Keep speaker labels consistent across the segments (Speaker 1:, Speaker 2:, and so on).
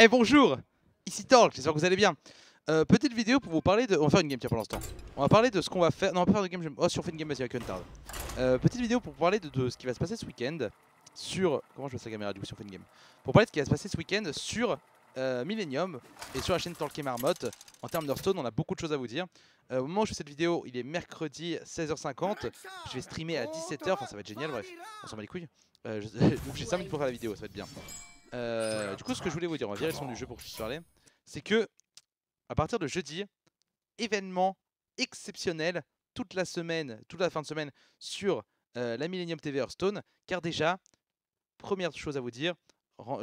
Speaker 1: Eh, bonjour Ici Talk, j'espère que vous allez bien. Euh, petite vidéo pour vous parler de... On va faire une game tiens pour l'instant. On va parler de ce qu'on va faire... Non, on va faire de game, Oh sur on game, vas-y avec Euh, petite vidéo pour vous parler de, ce qui va se passer ce week-end sur... Comment je passe la caméra du coup si on game Pour parler de ce qui va se passer ce week-end sur euh, Millennium et sur la chaîne Talk et Marmotte. En termes d'Hearthstone, on a beaucoup de choses à vous dire. Euh, au moment où je fais cette vidéo, il est mercredi 16h50. Je vais streamer à 17h, enfin ça va être génial, bref. On s'en bat les couilles. Euh, donc J'ai 5 minutes pour faire la vidéo, ça va être bien. Euh, du coup, ce que je voulais vous dire, on va virer le son du jeu pour que je parler, c'est que à partir de jeudi, événement exceptionnel toute la semaine, toute la fin de semaine sur euh, la Millennium TV Hearthstone, car déjà, première chose à vous dire,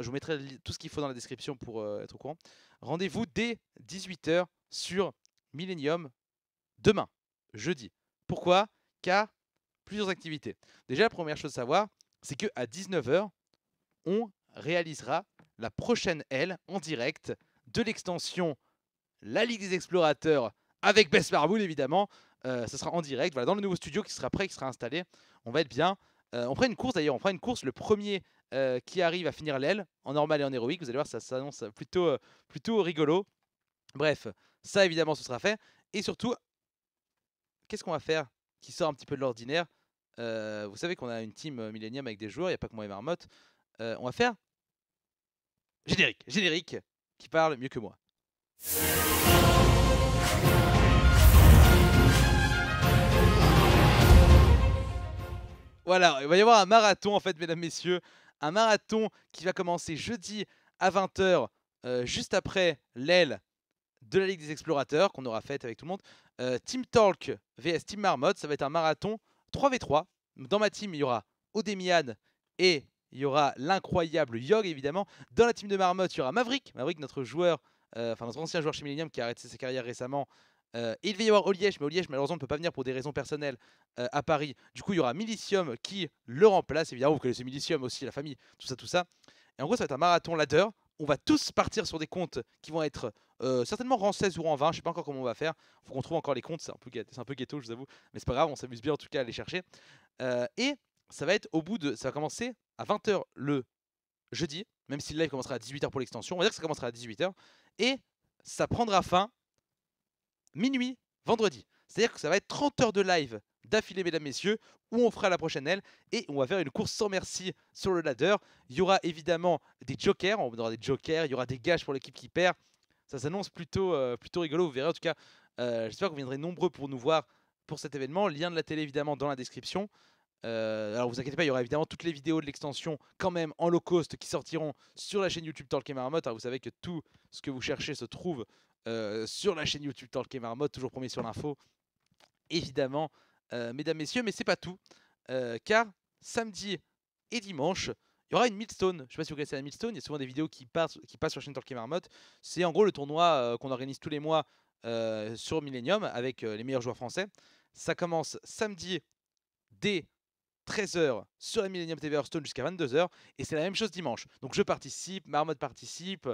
Speaker 1: je vous mettrai tout ce qu'il faut dans la description pour euh, être au courant. Rendez-vous dès 18h sur Millennium demain, jeudi. Pourquoi Car plusieurs activités. Déjà, la première chose à savoir, c'est qu'à 19h, on réalisera la prochaine L en direct de l'extension La Ligue des Explorateurs avec Best Marble, évidemment. ce euh, sera en direct, voilà, dans le nouveau studio qui sera prêt, qui sera installé. On va être bien. Euh, on fera une course d'ailleurs, on fera une course. Le premier euh, qui arrive à finir l'aile, en normal et en héroïque, vous allez voir, ça s'annonce plutôt, plutôt rigolo. Bref, ça évidemment ce sera fait. Et surtout, qu'est-ce qu'on va faire qui sort un petit peu de l'ordinaire Vous savez qu'on a une team Millennium avec des joueurs, il n'y a pas que moi et Marmotte. on va faire Générique, générique, qui parle mieux que moi. Voilà, il va y avoir un marathon en fait, mesdames, messieurs. Un marathon qui va commencer jeudi à 20h, euh, juste après l'aile de la Ligue des Explorateurs qu'on aura faite avec tout le monde. Euh, team Talk vs Team Marmotte, ça va être un marathon 3v3. Dans ma team, il y aura Odemian et il y aura l'incroyable Yog évidemment. Dans la team de Marmotte, il y aura Maverick. Maverick, notre joueur, euh, enfin notre ancien joueur chez Millennium qui a arrêté sa carrière récemment. Euh, il va y avoir Oliège, mais Oliège malheureusement ne peut pas venir pour des raisons personnelles euh, à Paris. Du coup, il y aura millicium qui le remplace. Évidemment, vous connaissez millicium aussi, la famille, tout ça, tout ça. Et en gros, ça va être un marathon ladder. On va tous partir sur des comptes qui vont être certainement rang 16 ou rang 20. Je sais pas encore comment on va faire. Faut qu'on trouve encore les comptes. C'est un, peu, un ghetto, je vous avoue. Mais c'est pas grave, on s'amuse bien en tout cas à les chercher. et ça va être au bout de. Ça va commencer à 20h le jeudi, même si le live commencera à 18h pour l'extension. On va dire que ça commencera à 18h. Et ça prendra fin minuit vendredi. C'est-à-dire que ça va être 30 heures de live d'affilée, mesdames, messieurs, où on fera la prochaine aile et on va faire une course sans merci sur le ladder. Il y aura évidemment des jokers, on aura des jokers, il y aura des gages pour l'équipe qui perd. Ça s'annonce plutôt, euh, plutôt rigolo, vous verrez. En tout cas, euh, j'espère que vous viendrez nombreux pour nous voir pour cet événement. Lien de la télé, évidemment, dans la description. Euh, alors vous inquiétez pas, il y aura évidemment toutes les vidéos de l'extension quand même en low cost qui sortiront sur la chaîne YouTube Talk et Marmotte. vous savez que tout ce que vous cherchez se trouve euh, sur la chaîne YouTube Talk et Marmotte, toujours premier sur l'info, évidemment, euh, mesdames, messieurs, mais c'est pas tout, car samedi et dimanche, il y aura une Millstone, Je sais pas si vous connaissez la milestone, il y a souvent des vidéos qui, passent, qui passent sur la chaîne Talk et Marmotte. C'est en gros le tournoi qu'on organise tous les mois sur Millennium avec les meilleurs joueurs français. Ça commence samedi dès 13h sur la Millennium TV Hearthstone jusqu'à 22h. Et c'est la même chose dimanche. Donc je participe, Marmotte participe,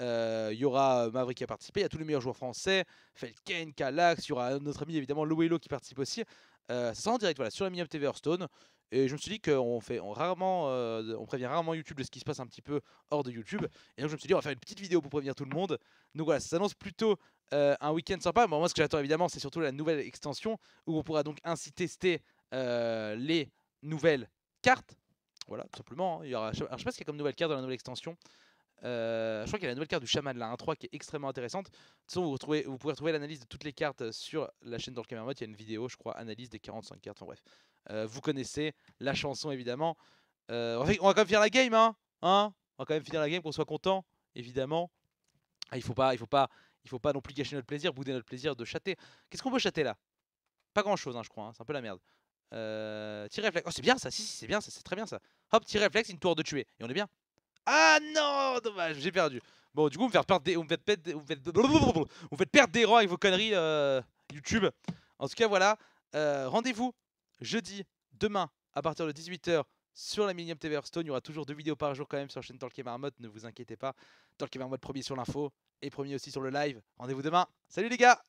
Speaker 1: euh, il y aura euh, Maverick qui a participé, il y a tous les meilleurs joueurs français, Felken, Kalax, il y aura notre ami évidemment Louelo qui participe aussi. sans euh, ça direct voilà, sur la Millennium TV Hearthstone. Et je me suis dit qu'on fait, on, rarement, on prévient rarement YouTube de ce qui se passe un petit peu hors de YouTube. Et donc je me suis dit, on va faire une petite vidéo pour prévenir tout le monde. Donc voilà, ça s'annonce plutôt un week-end sympa. moi, ce que j'attends évidemment, c'est surtout la nouvelle extension où on pourra donc ainsi tester les nouvelle carte. Voilà, tout simplement. Hein. Il y aura, je sais pas ce qu'il y a comme nouvelle carte dans la nouvelle extension. Euh, je crois qu'il y a la nouvelle carte du chaman là, 3 qui est extrêmement intéressante. De toute façon, vous, retrouvez, vous pouvez retrouver l'analyse de toutes les cartes sur la chaîne dans le Il y a une vidéo, je crois, analyse des 45 cartes. Enfin bref, euh, vous connaissez la chanson évidemment. Euh, on, va, on va quand même finir la game, hein, hein On va quand même finir la game, qu'on soit content, évidemment. Ah, il faut pas, il faut pas, il faut pas non plus gâcher notre plaisir, bouder notre plaisir de chatter. Qu'est-ce qu'on peut chatter là Pas grand chose, hein, je crois. Hein. C'est un peu la merde. Euh, petit réflexe. Oh, c'est bien ça, si, c'est bien ça, c'est très bien ça. Hop, petit réflexe, une tour de tuer. Et on est bien. Ah non, dommage, j'ai perdu. Bon, du coup, vous me faites perdre des, vous faites vous perdre des rangs avec vos conneries euh, YouTube. En tout cas, voilà. Euh, rendez-vous jeudi, demain, à partir de 18h sur la Millennium TV Hearthstone. Il y aura toujours deux vidéos par jour quand même sur la chaîne Talk Marmotte. Ne vous inquiétez pas. Talk Marmotte, premier sur l'info et premier aussi sur le live. Rendez-vous demain. Salut les gars!